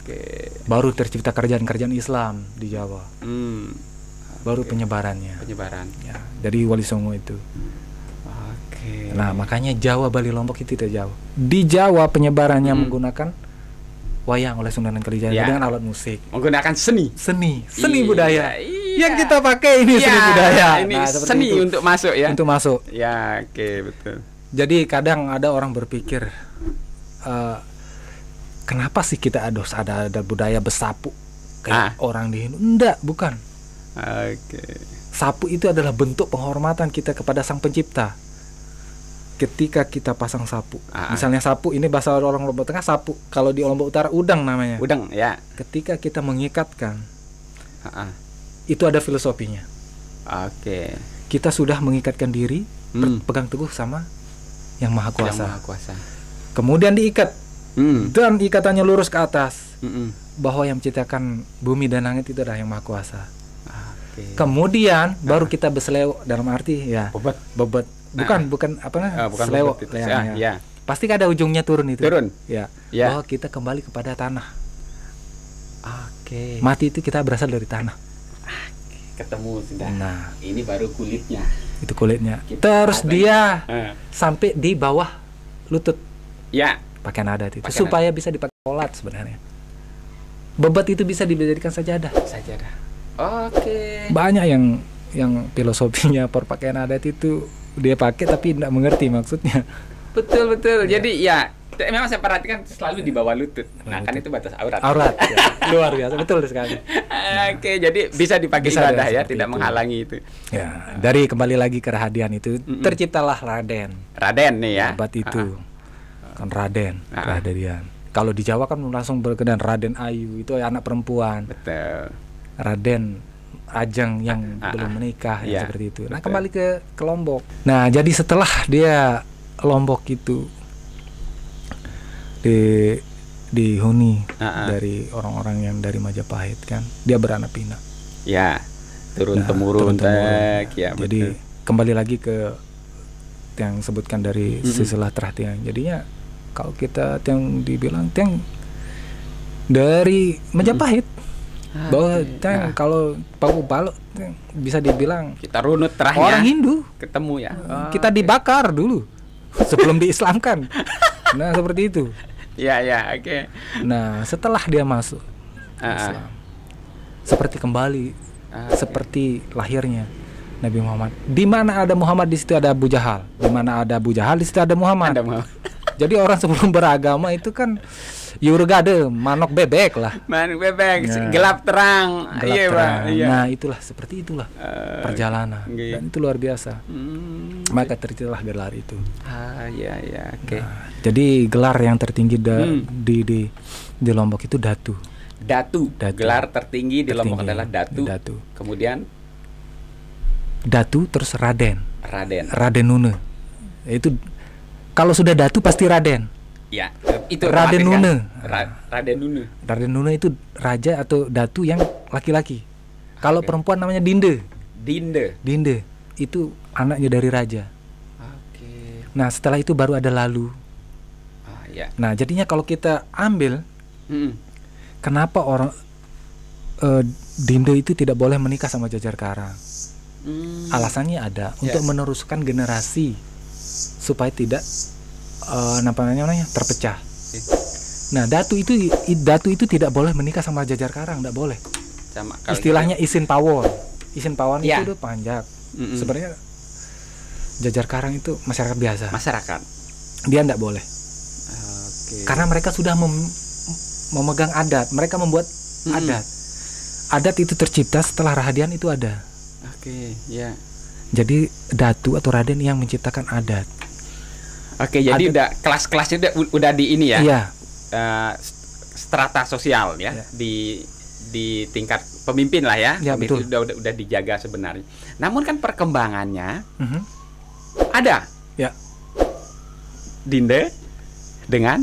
Oke. Baru tercipta kerjaan-kerjaan Islam di Jawa. Hmm. Baru penyebarannya. Penyebaran. Ya, dari Wali Songo itu. Oke. Nah, makanya Jawa Bali Lombok itu tidak jauh. Di Jawa penyebarannya hmm. menggunakan wayang oleh Sunan Kalijaga ya. dengan alat musik. Menggunakan seni. Seni, iya, seni iya, budaya. Iya. Yang kita pakai ini iya, seni budaya. Ini nah, seni itu. untuk masuk ya. Untuk masuk. Ya, oke, okay, betul. Jadi kadang ada orang berpikir uh, kenapa sih kita ada ada, ada budaya besapu kayak ah. orang di Hindu? Enggak, bukan. Oke. Okay. Sapu itu adalah bentuk penghormatan kita kepada Sang Pencipta. Ketika kita pasang sapu, ah, ah. misalnya sapu ini bahasa orang Lombok Tengah sapu, kalau di Lombok Utara udang namanya. Udang, ya. Ketika kita mengikatkan, ah. ah. itu ada filosofinya. Oke. Okay. Kita sudah mengikatkan diri, hmm. pegang teguh sama Yang Maha Kuasa. Yang Maha Kuasa. Kemudian diikat mm. dan ikatannya lurus ke atas mm -mm. bahwa yang menciptakan bumi dan langit itu adalah yang maha kuasa ah, okay. kemudian nah. baru kita berselew dalam arti ya bebet bebet ah. bukan nah. bukan apa nah, bukan ya, ah, ya. ya pasti ada ujungnya turun itu turun ya, ya. bahwa kita kembali kepada tanah oke okay. mati itu kita berasal dari tanah ketemu sudah nah ini baru kulitnya itu kulitnya kita terus dia ya. sampai di bawah lutut ya pakaian adat itu pakaian supaya adat. bisa dipakai sholat sebenarnya bebat itu bisa dijadikan sajadah sajadah oke okay. banyak yang yang filosofinya perpakaian adat itu dia pakai tapi tidak mengerti maksudnya betul betul ya. jadi ya memang saya perhatikan selalu di bawah lutut. Nah, kan itu batas aurat. Aurat. ya. Luar biasa, betul sekali. Nah, nah, Oke, jadi bisa dipakai bisa ibadah ya, tidak itu. menghalangi itu. Ya, dari kembali lagi ke rahadian itu, mm -mm. terciptalah Raden. Raden nih ya. Bebat itu. Uh -huh kan Raden uh ah. -huh. kalau di Jawa kan langsung berkenan Raden Ayu itu anak perempuan betul Raden Ajeng yang uh, belum menikah ya, seperti itu. Nah kembali ke, Kelompok. Nah jadi setelah dia Lombok itu di dihuni uh, uh. dari orang-orang yang dari Majapahit kan, dia beranak pinak. Ya turun nah, temurun. Turun temurun. Ya, jadi betul. kembali lagi ke yang sebutkan dari mm -hmm. sisi Jadinya kalau kita yang dibilang yang dari Majapahit hmm. bahwa yang nah. kalau Paku Palu bisa dibilang kita runut terakhir ya. orang Hindu ketemu ya oh, kita okay. dibakar dulu sebelum diislamkan nah seperti itu ya ya oke okay. nah setelah dia masuk uh, Islam seperti kembali uh, okay. seperti lahirnya Nabi Muhammad. Di mana ada Muhammad di situ ada Abu Jahal. Di mana ada Abu Jahal di situ ada Muhammad. Ada Muhammad. Jadi orang sebelum beragama itu kan yurgade, ya manok bebek lah. Manok bebek, ya. gelap terang. Gelap iya, terang. Bang. Iya. Nah, itulah seperti itulah uh, perjalanan. Okay. Gitu. Dan itu luar biasa. Hmm. Maka terciptalah gelar itu. Ah, iya iya, oke. Okay. Nah, jadi gelar yang tertinggi da hmm. di di di Lombok itu datu. Datu. datu. Gelar tertinggi tertinggi di Lombok adalah datu. Datu. Kemudian datu terus Raden. Raden. Raden Nune. Itu kalau sudah datu pasti Raden. Ya, eh, itu Raden kan? Nune. Ra Raden Nune. Raden Nune itu raja atau datu yang laki-laki. Kalau perempuan namanya Dinde. Dinde. Dinde itu anaknya dari raja. Okay. Nah, setelah itu baru ada Lalu. Ah, ya. Nah, jadinya kalau kita ambil mm kenapa orang uh, Dinde itu tidak boleh menikah sama Jajar Kara? Mm. Alasannya ada yes. untuk meneruskan generasi supaya tidak uh, namanya namanya terpecah. Nah, datu itu datu itu tidak boleh menikah sama jajar karang, tidak boleh. Sama, Istilahnya gitu. isin pawon. Isin pawon ya. itu udah panjang. Mm -mm. Sebenarnya jajar karang itu masyarakat biasa. Masyarakat. Dia tidak boleh. Okay. Karena mereka sudah mem memegang adat, mereka membuat mm -mm. adat. Adat itu tercipta setelah rahadian itu ada. Oke, okay, ya. Yeah jadi Datu atau Raden yang menciptakan adat. Oke, jadi udah kelas-kelasnya udah, udah di ini ya. Iya. Uh, strata sosial ya, ya di di tingkat pemimpin lah ya, ya betul. Itu udah, udah udah dijaga sebenarnya. Namun kan perkembangannya mm -hmm. ada. Ya. Dinde dengan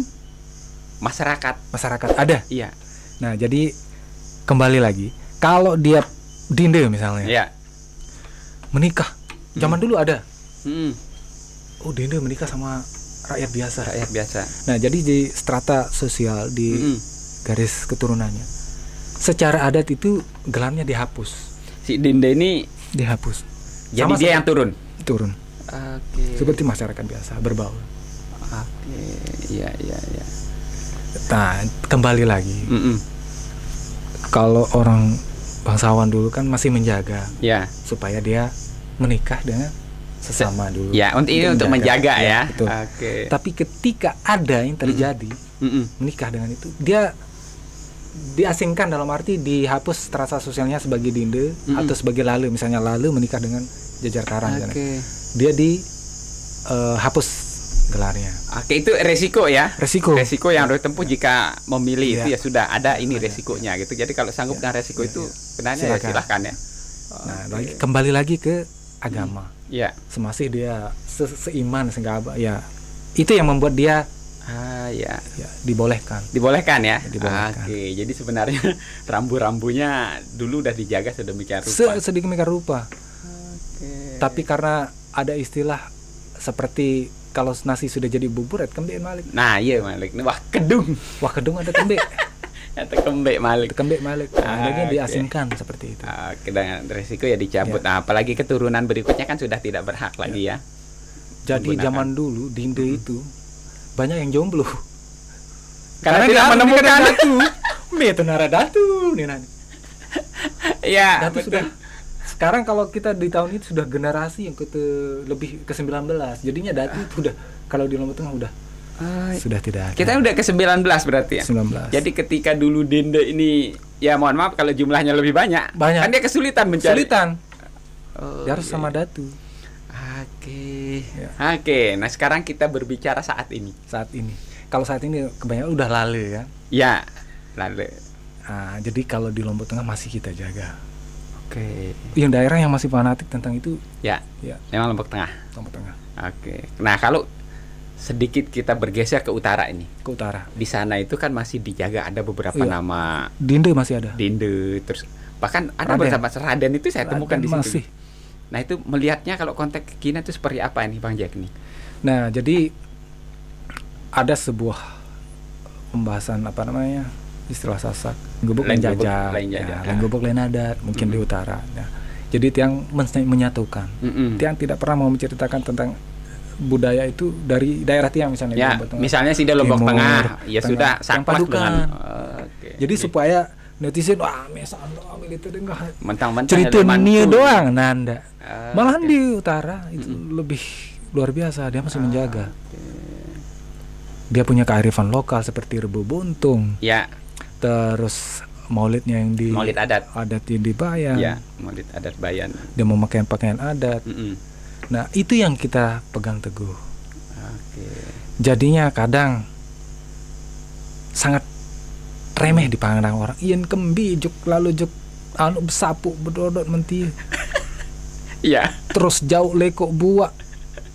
masyarakat. Masyarakat ada. Iya. Nah, jadi kembali lagi, kalau dia dinde misalnya. Iya. Menikah Hmm. Zaman dulu ada. Hmm. Oh, Dende menikah sama rakyat biasa. Rakyat biasa. Nah, jadi di strata sosial di hmm. garis keturunannya. Secara adat itu gelarnya dihapus. Si dinda ini dihapus. Jadi sama dia yang turun. Turun. Okay. Seperti masyarakat biasa berbau. Oke, okay. iya iya iya. Nah, kembali lagi. Mm -mm. Kalau orang bangsawan dulu kan masih menjaga yeah. supaya dia menikah dengan sesama dulu. Ya, untuk ini untuk menjaga, iya, ya. ya Oke. Okay. Tapi ketika ada yang terjadi mm -mm. menikah dengan itu, dia diasingkan dalam arti dihapus terasa sosialnya sebagai dinde mm -mm. atau sebagai lalu, misalnya lalu menikah dengan jajar karang. Okay. Dia di uh, hapus gelarnya. Oke, itu resiko ya. Resiko. Resiko yang harus tempuh ya. jika memilih ya. itu iya. ya sudah ada ini ya. resikonya gitu. Jadi kalau sanggup ya. dengan resiko ya. itu ya. benarnya silakan. ya Silahkan, ya. Nah, okay. lagi, kembali lagi ke agama. Iya. Yeah. Semasih dia se seiman sehingga ya. Itu yang membuat dia Ah ya. ya dibolehkan. Dibolehkan ya. ya dibolehkan. Oke, jadi sebenarnya rambu-rambunya dulu udah dijaga sedemikian rupa. Se sedemikian rupa. Oke. Tapi karena ada istilah seperti kalau nasi sudah jadi bubur, ya, kembali Malik. Nah, iya Malik. Wah, kedung. Wah, kedung ada kembali. Ya, tekembek malik. Tekembek malik. Ah, lagi okay. diasingkan seperti itu. Ah, okay, dengan resiko ya dicabut. Ya. Nah, apalagi keturunan berikutnya kan sudah tidak berhak ya. lagi ya. Jadi Menggunakan. zaman dulu dinde hmm. itu banyak yang jomblo. Karena, Karena tidak menemukan datu. Metonara datu nih nanti. ya, datu betul. sudah sekarang kalau kita di tahun itu sudah generasi yang ke lebih ke 19 jadinya datu itu udah kalau di lombok tengah udah sudah tidak ada. Kita udah ke 19 berarti ya. 19. Jadi ketika dulu Dende ini ya mohon maaf kalau jumlahnya lebih banyak. Banyak. Kan dia kesulitan mencari. Kesulitan. Oh, harus iya, sama iya. datu. Oke. Ya. Oke. Nah, sekarang kita berbicara saat ini. Saat ini. Kalau saat ini kebanyakan udah lalu ya. Ya, lalu Nah, jadi kalau di Lombok Tengah masih kita jaga. Oke. Yang daerah yang masih fanatik tentang itu. Ya. Ya. Memang Lombok Tengah. Lombok Tengah. Oke. Nah, kalau sedikit kita bergeser ke utara ini. Ke utara. Di sana itu kan masih dijaga ada beberapa iya. nama. Dinde masih ada. Dinde terus bahkan ada bersama Raden itu saya Raden temukan di situ. Masih. Nah itu melihatnya kalau konteks kina itu seperti apa ini Bang Jack nih? Nah jadi ada sebuah pembahasan apa namanya istilah sasak gubuk lain ya, jajak, ya, lain gubuk lain adat mungkin mm -hmm. di utara. Ya. Jadi tiang menyatukan. Mm -hmm. Tiang tidak pernah mau menceritakan tentang budaya itu dari daerah tiang misalnya ya, misalnya sih Lombok Timur, Tengah ya sudah yang dengan uh, okay. jadi okay. supaya netizen wah mesan doang militer enggak mentang-mentang cerita nia doang nanda uh, ah, malahan okay. di utara itu mm lebih luar biasa dia masih uh, menjaga okay. dia punya kearifan lokal seperti rebo buntung ya yeah. terus maulidnya yang di maulid adat adat yang di bayan ya maulid adat bayan dia mau memakai pakaian adat mm -mm. Nah, itu yang kita pegang teguh. Oke. Jadinya kadang sangat remeh di pandang orang. Ian kembi juk lalu juk anu sapu berdodot menti. Iya. Terus jauh leko buak.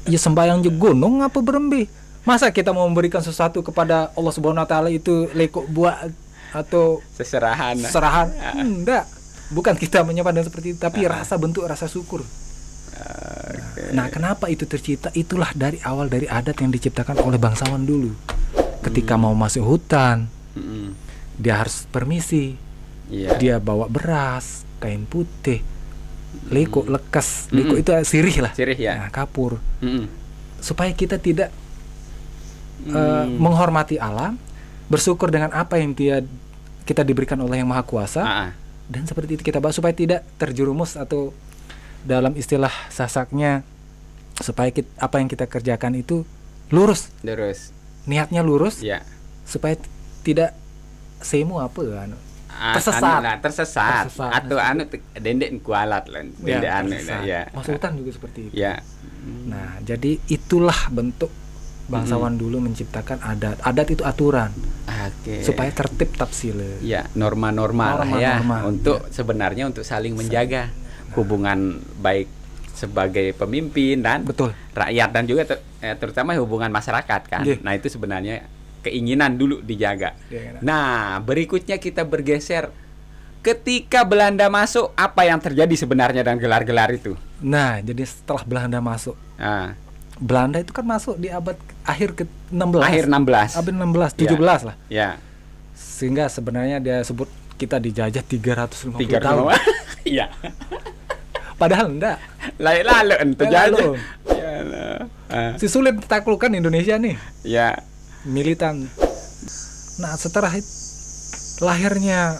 Ya sembahyang juga gunung apa berembi. Masa kita mau memberikan sesuatu kepada Allah Subhanahu wa taala itu leko buak atau seserahan. seserahan ah. Enggak. Bukan kita menyapa dan seperti itu, tapi ah. rasa bentuk rasa syukur. Nah, kenapa itu tercipta? Itulah dari awal dari adat yang diciptakan oleh bangsawan dulu. Ketika hmm. mau masuk hutan, hmm. dia harus permisi. Yeah. Dia bawa beras, kain putih, liku hmm. lekas, hmm. liku hmm. itu sirih lah. Sirih ya. Nah, kapur. Hmm. Supaya kita tidak eh, hmm. uh, menghormati alam, bersyukur dengan apa yang dia kita diberikan oleh Yang Maha Kuasa. -uh. Dan seperti itu kita bahas supaya tidak terjerumus atau dalam istilah sasaknya supaya kita, apa yang kita kerjakan itu lurus lurus niatnya lurus ya supaya tidak semu apa anu ah, tersesat anu tersesat. tersesat atau nah, anu dendek kualat lah ya, dendek anu ya, anu ya maksudnya ah. juga seperti itu ya nah jadi itulah bentuk bangsawan hmm. dulu menciptakan adat adat itu aturan okay. supaya tertib tafsir. ya norma-norma ya untuk ya. sebenarnya untuk saling menjaga nah. hubungan baik sebagai pemimpin dan betul rakyat dan juga ter, eh, terutama hubungan masyarakat kan. Yeah. Nah itu sebenarnya keinginan dulu dijaga. Yeah, iya. Nah berikutnya kita bergeser ketika Belanda masuk apa yang terjadi sebenarnya dan gelar-gelar itu. Nah jadi setelah Belanda masuk. Nah. Belanda itu kan masuk di abad akhir ke-16. Akhir 16. Abad 16, 17 yeah. lah. Ya. Yeah. Sehingga sebenarnya dia sebut kita dijajah 350 puluh tahun. Iya. Padahal enggak. Lain lalu ente jalu. Si sulit taklukan Indonesia nih. Ya. Militan. Nah setelah lahirnya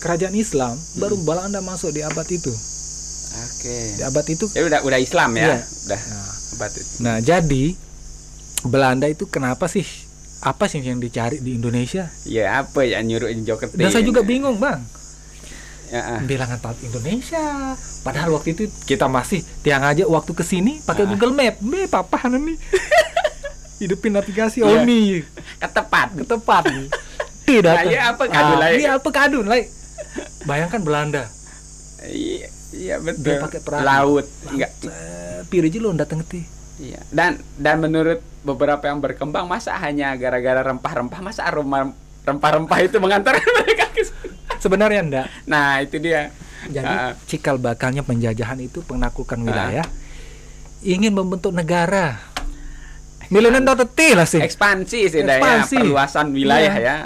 kerajaan Islam, hmm. baru Belanda masuk di abad itu. Oke. Okay. Di abad itu. Ya udah udah Islam ya. ya. Udah. Nah, abad itu. Nah jadi Belanda itu kenapa sih apa sih yang dicari di Indonesia? Ya apa ya nyuruhin Joker. Dan saya juga bingung bang ya. bilangan tahun Indonesia padahal waktu itu kita masih tiang aja waktu kesini pakai ah. Google Map me papa anu nih hidupin navigasi yeah. Oni ketepat ketepat tidak Laya ah, iya. iya, apa kadun ah, ini apa kadun bayangkan Belanda iya, iya betul dia pakai perahu laut, enggak piriji lo datang ngerti iya dan dan menurut beberapa yang berkembang masa hanya gara-gara rempah-rempah masa aroma rempah-rempah itu mengantar mereka ke sebenarnya enggak nah itu dia jadi uh, cikal bakalnya penjajahan itu penaklukan ah. wilayah ingin membentuk negara milenial atau teh lah sih ekspansi sih ya. ekspansi. ya perluasan wilayah ya, ya.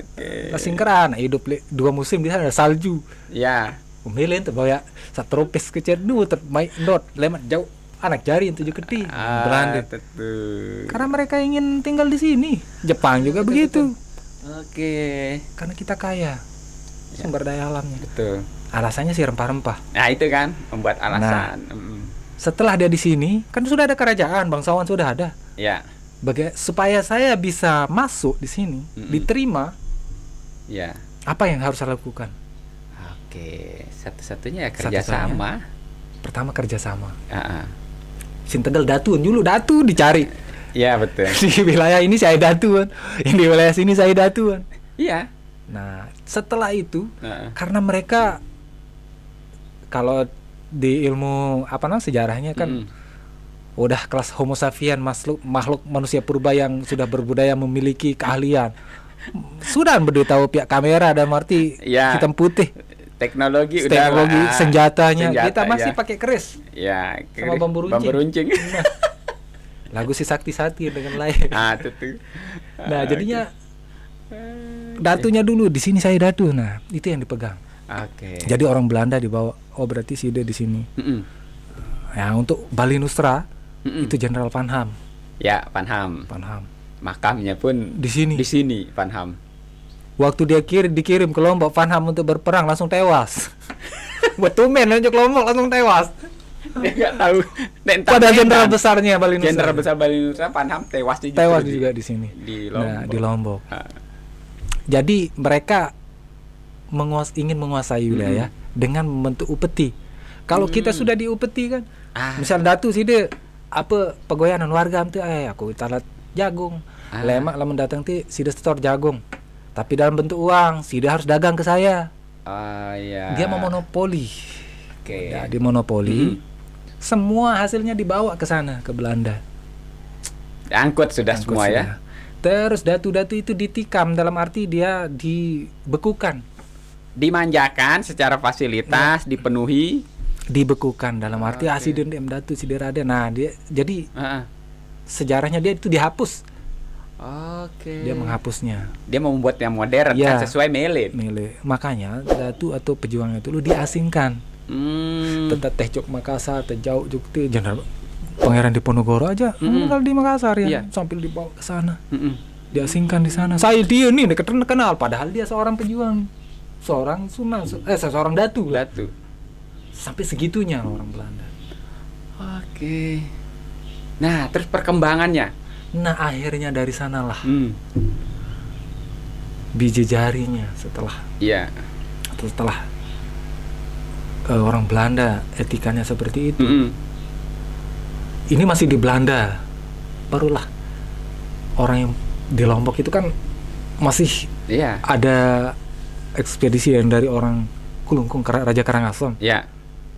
oke okay. singkeran hidup dua musim di sana ada salju ya Milen tuh bawa Satu tropis kecil dulu termai dot lemat jauh anak jari yang tujuh keti ah, Tentu. karena mereka ingin tinggal di sini Jepang juga begitu oke okay. karena kita kaya sumber daya alamnya betul alasannya sih rempah-rempah nah itu kan membuat nah, alasan nah, setelah dia di sini kan sudah ada kerajaan bangsawan sudah ada ya baga supaya saya bisa masuk di sini mm -mm. diterima ya apa yang harus saya lakukan oke satu-satunya ya kerjasama satu pertama kerjasama uh -uh. Sintegel Datun dulu Datu dicari Iya betul. di wilayah ini saya datuan, di wilayah sini saya datuan. Iya. Nah, setelah itu uh karena mereka kalau di ilmu apa namanya sejarahnya kan mm. udah kelas homo sapien makhluk makhluk manusia purba yang sudah berbudaya memiliki keahlian. Sudah beritahu pihak kamera dan arti ya, hitam putih. Teknologi, teknologi udah senjatanya senjata, kita masih ya. pakai keris. Ya, keris, sama bambu runcing. Bambu runcing. Nah. lagu si Sakti Sati dengan lain. Ah, Nah, jadinya ah, datunya dulu di sini saya datu nah itu yang dipegang Okay. Jadi orang Belanda dibawa. Oh berarti si di sini. Mm -mm. Ya untuk Bali Nusra mm -mm. itu Jenderal Panham. Ya Panham. Panham. Makamnya pun di sini. Di sini Panham. Waktu dia kirim dikirim ke Lombok Panham untuk berperang langsung tewas. Buat tumen aja Lombok langsung tewas. Enggak tahu. Pada jenderal besarnya Bali Nusra. Jenderal besar Bali Nusra Panham tewas, tewas juga, di, di sini. Di Lombok. Nah, di Lombok. Jadi mereka menguas ingin menguasai wilayah hmm. dengan membentuk upeti. Kalau hmm. kita sudah diupeti kan, ah. misal datu sih dia apa pegoyanan anu warga itu eh aku tarat jagung ah. lemak lah mendatang ti sida setor jagung tapi dalam bentuk uang sida harus dagang ke saya ah, iya. dia mau monopoli okay. Di monopoli hmm. semua hasilnya dibawa ke sana ke Belanda angkut sudah angkut semua ya. sudah. ya Terus datu-datu itu ditikam dalam arti dia dibekukan. Dimanjakan secara fasilitas, ya. dipenuhi, dibekukan dalam arti okay. asiden dem datu sideraden. Nah, dia jadi uh -uh. sejarahnya dia itu dihapus. Oke. Okay. Dia menghapusnya. Dia mau membuat yang modern ya, kan sesuai mele. Mele. Makanya datu atau pejuang itu lu diasingkan. Hmm. Tentang teh Jok Makassar, teh Jauh Pangeran Diponegoro aja hmm. di Makassar ya, yeah. sambil dibawa ke sana. Hmm. Diasingkan di sana. Saya dia nih kenal padahal dia seorang pejuang. Seorang Sunan, eh seorang datu. Datu. Sampai segitunya orang Belanda. Oke. Nah, terus perkembangannya. Nah, akhirnya dari sanalah. Hmm. Biji jarinya setelah. Iya. Yeah. Setelah uh, orang Belanda etikanya seperti itu. Mm -hmm ini masih di Belanda barulah orang yang di Lombok itu kan masih iya. ada ekspedisi yang dari orang Kulungkung Raja Karangasem iya.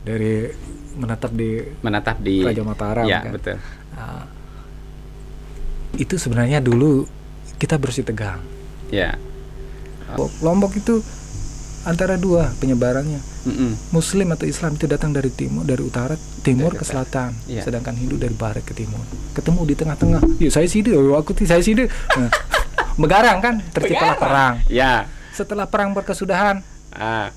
dari menatap di menetap di Raja Mataram iya, kan. betul. Nah, itu sebenarnya dulu kita bersih tegang. iya. Lombok itu antara dua penyebarannya. Mm-mm. Muslim atau Islam itu datang dari timur, dari utara, timur dari ke selatan, yeah. sedangkan Hindu dari barat ke timur. Ketemu di tengah-tengah. Yuk saya sini, oh, aku saya sini. Nah, Megarang kan terciptalah perang. Ya. Setelah perang berkesudahan, uh.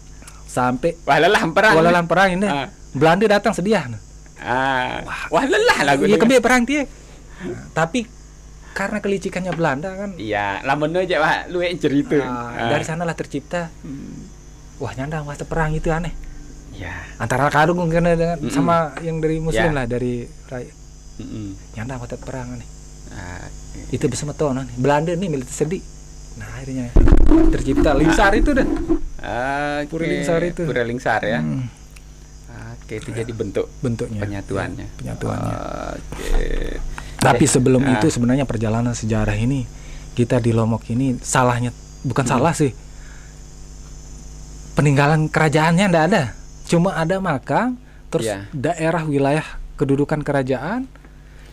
sampai wah perang. walalah perang ini. uh. Belanda datang sedia. Nah. Ah. Wah, lelah lagu gue. Iya, kembali perang dia. Nah, tapi karena kelicikannya Belanda kan. Iya, lamun aja Pak, lu yang cerita. nah, ah. Dari sanalah tercipta hmm wah nyandang, masa perang itu aneh ya antara karung mungkin dengan mm -mm. sama yang dari muslim yeah. lah dari rakyat mm -mm. masa perang aneh uh, itu bisa metonan Belanda nih militer sedih nah akhirnya tercipta lingsar itu dah uh, ah, okay. pura lingsar itu pura lingsar ya hmm. Ah, oke itu jadi bentuk bentuknya penyatuannya ya, penyatuannya Oke. okay. tapi sebelum uh. itu sebenarnya perjalanan sejarah ini kita di Lombok ini salahnya bukan hmm. salah sih peninggalan kerajaannya tidak ada cuma ada makam, terus yeah. daerah wilayah kedudukan kerajaan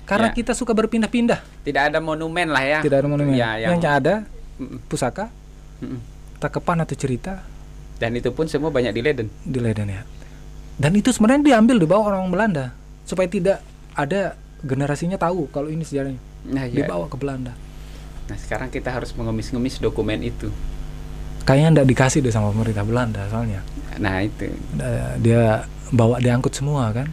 karena yeah. kita suka berpindah-pindah tidak ada monumen lah ya tidak ada monumen yeah, yang hanya ada pusaka mm -mm. takepan atau cerita dan itu pun semua banyak di Leiden di Leiden ya dan itu sebenarnya diambil di bawah orang Belanda supaya tidak ada generasinya tahu kalau ini sejarahnya nah, ya. dibawa ke Belanda nah sekarang kita harus mengemis-ngemis dokumen itu kayaknya ndak dikasih deh sama pemerintah Belanda soalnya nah itu dia bawa diangkut semua kan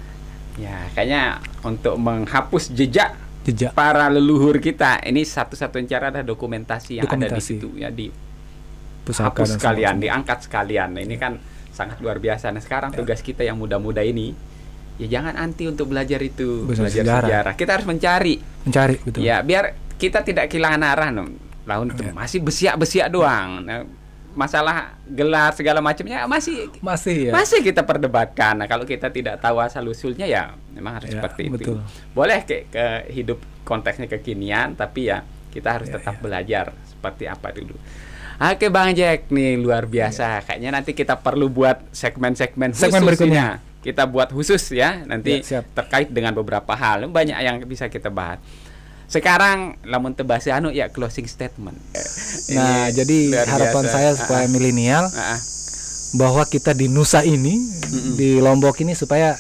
ya kayaknya untuk menghapus jejak jejak para leluhur kita ini satu-satunya cara adalah dokumentasi yang dokumentasi. ada di situ ya di pusaka hapus sekalian semua. diangkat sekalian nah, ini kan sangat luar biasa nah sekarang ya. tugas kita yang muda-muda ini ya jangan anti untuk belajar itu Bisa belajar sejarah. sejarah kita harus mencari mencari betul ya biar kita tidak kehilangan arah no. Laun itu ya. masih besiak-besiak doang nah, masalah gelar segala macamnya masih masih ya. masih kita perdebatkan. Nah, kalau kita tidak tahu asal usulnya ya memang harus ya, seperti betul. itu. Boleh ke, ke hidup konteksnya kekinian tapi ya kita harus ya, tetap ya. belajar seperti apa dulu. Oke Bang Jack nih luar biasa. Ya. Kayaknya nanti kita perlu buat segmen-segmen khusus segmen berikutnya. Kita buat khusus ya nanti ya, terkait dengan beberapa hal. Banyak yang bisa kita bahas sekarang lamun tebasi anu ya closing statement nah ini jadi harapan biasa. saya ah, ah. supaya milenial ah, bahwa kita di Nusa ini mm-hmm. di Lombok ini supaya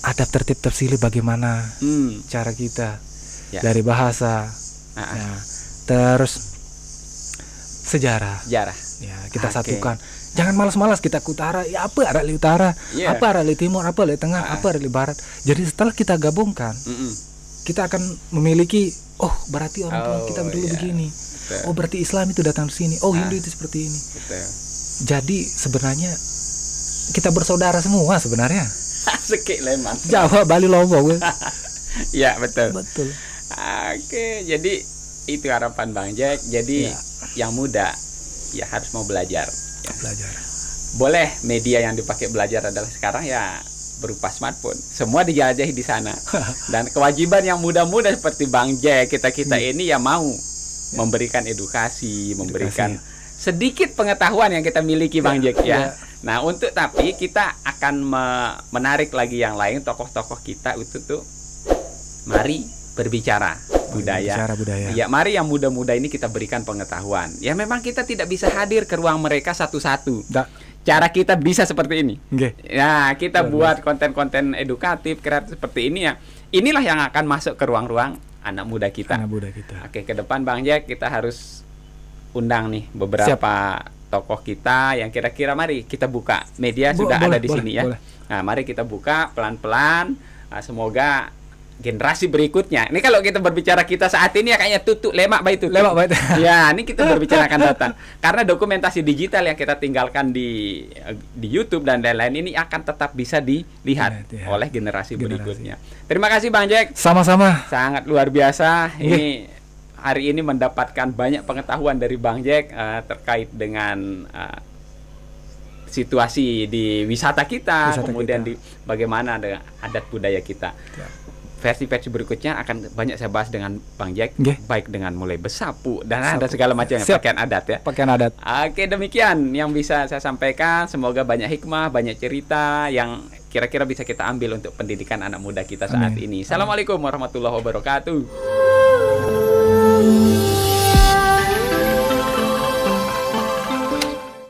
ada tertib tersilih bagaimana mm. cara kita ya. dari bahasa ya, terus sejarah sejarah ya kita okay. satukan jangan malas-malas kita ke utara ya apa arah utara yeah. apa arah timur apa arah tengah A -a. apa arah barat jadi setelah kita gabungkan mm -mm kita akan memiliki oh berarti orang tua oh, kita dulu yeah. begini Betul. oh berarti Islam itu datang ke sini oh nah, Hindu itu seperti ini Betul. jadi sebenarnya kita bersaudara semua sebenarnya Sekik leman Jawa Bali Lombok ya betul betul oke jadi itu harapan Bang Jack jadi ya. yang muda ya harus mau belajar ya. belajar boleh media yang dipakai belajar adalah sekarang ya berupa smartphone. Semua dijelajahi di sana. Dan kewajiban yang muda-muda seperti Bang J, kita-kita hmm. ini ya mau ya. memberikan edukasi, edukasi memberikan sedikit pengetahuan yang kita miliki ya. Bang Jack ya. ya. Nah, untuk tapi kita akan me menarik lagi yang lain tokoh-tokoh kita itu tuh mari berbicara budaya. Berbicara budaya. Ya, mari yang muda-muda ini kita berikan pengetahuan. Ya memang kita tidak bisa hadir ke ruang mereka satu-satu cara kita bisa seperti ini. Okay. Ya, kita Terus. buat konten-konten edukatif kreatif seperti ini ya. Inilah yang akan masuk ke ruang-ruang anak muda kita. Anak muda kita. Oke, ke depan Bang Jack kita harus undang nih beberapa Siap. tokoh kita yang kira-kira mari kita buka. Media Bo sudah boleh, ada di boleh, sini ya. Nah, mari kita buka pelan-pelan. Nah, semoga generasi berikutnya. Ini kalau kita berbicara kita saat ini ya kayaknya tutup lemak baik tutup. Lemak baik. ya, ini kita berbicara akan data. Karena dokumentasi digital yang kita tinggalkan di di YouTube dan lain-lain ini akan tetap bisa dilihat ya, ya. oleh generasi, generasi berikutnya. Terima kasih Bang Jack. Sama-sama. Sangat luar biasa. Ini iya. hari ini mendapatkan banyak pengetahuan dari Bang Jack uh, terkait dengan uh, situasi di wisata kita, wisata kemudian kita. di bagaimana dengan adat budaya kita. Ya versi-versi berikutnya akan banyak saya bahas dengan Bang Jack, yeah. baik dengan mulai besapu dan Sapu. ada segala macam yang pakaian adat ya. Pakaian adat. Oke, demikian yang bisa saya sampaikan. Semoga banyak hikmah, banyak cerita yang kira-kira bisa kita ambil untuk pendidikan anak muda kita saat Amin. ini. Assalamualaikum warahmatullahi wabarakatuh.